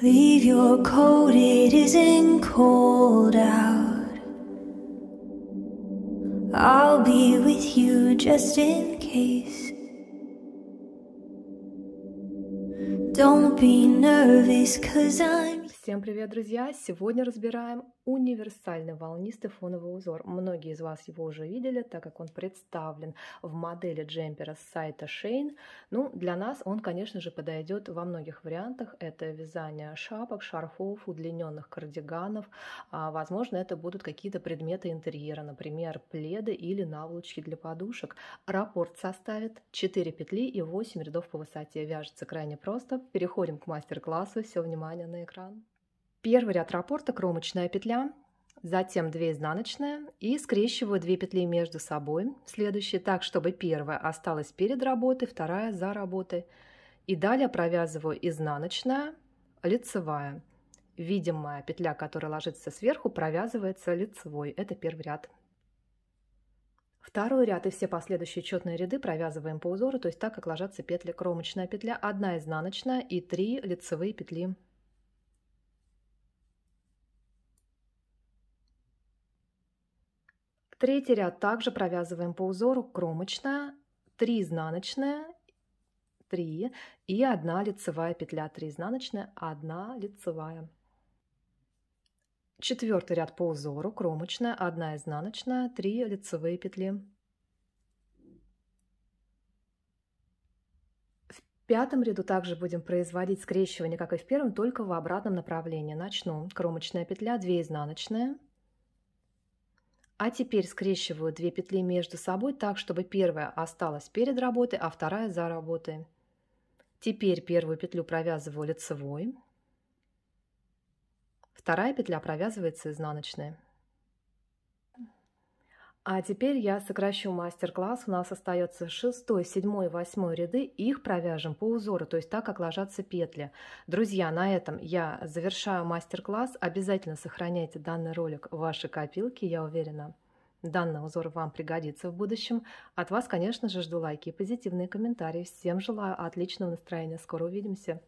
Leave your coat, it isn't cold out. I'll be with you just in case. Don't be nervous, cause I'm Всем привет, друзья! Сегодня разбираем универсальный волнистый фоновый узор. Многие из вас его уже видели, так как он представлен в модели джемпера с сайта Shane. Ну, для нас он, конечно же, подойдет во многих вариантах. Это вязание шапок, шарфов, удлиненных кардиганов. А, возможно, это будут какие-то предметы интерьера, например, пледы или наволочки для подушек. Раппорт составит 4 петли и 8 рядов по высоте. Вяжется крайне просто. Переходим к мастер-классу. Все внимание на экран. Первый ряд раппорта кромочная петля, затем 2 изнаночные и скрещиваю 2 петли между собой, следующие так, чтобы первая осталась перед работой, вторая за работой. И далее провязываю изнаночная, лицевая. Видимая петля, которая ложится сверху, провязывается лицевой. Это первый ряд. Второй ряд и все последующие четные ряды провязываем по узору, то есть так, как ложатся петли кромочная петля, 1 изнаночная и 3 лицевые петли Третий ряд также провязываем по узору кромочная, 3 изнаночная 3 и 1 лицевая петля, 3 изнаночная 1 лицевая. Четвертый ряд по узору кромочная, 1 изнаночная, 3 лицевые петли. В пятом ряду также будем производить скрещивание, как и в первом, только в обратном направлении. Начну кромочная петля, 2 изнаночные, а теперь скрещиваю две петли между собой так, чтобы первая осталась перед работой, а вторая за работой. Теперь первую петлю провязываю лицевой. Вторая петля провязывается изнаночной. А теперь я сокращу мастер-класс. У нас остается 6, 7, 8 ряды. Их провяжем по узору, то есть так, как ложатся петли. Друзья, на этом я завершаю мастер-класс. Обязательно сохраняйте данный ролик в вашей копилке, я уверена. Данный узор вам пригодится в будущем. От вас, конечно же, жду лайки и позитивные комментарии. Всем желаю отличного настроения. Скоро увидимся.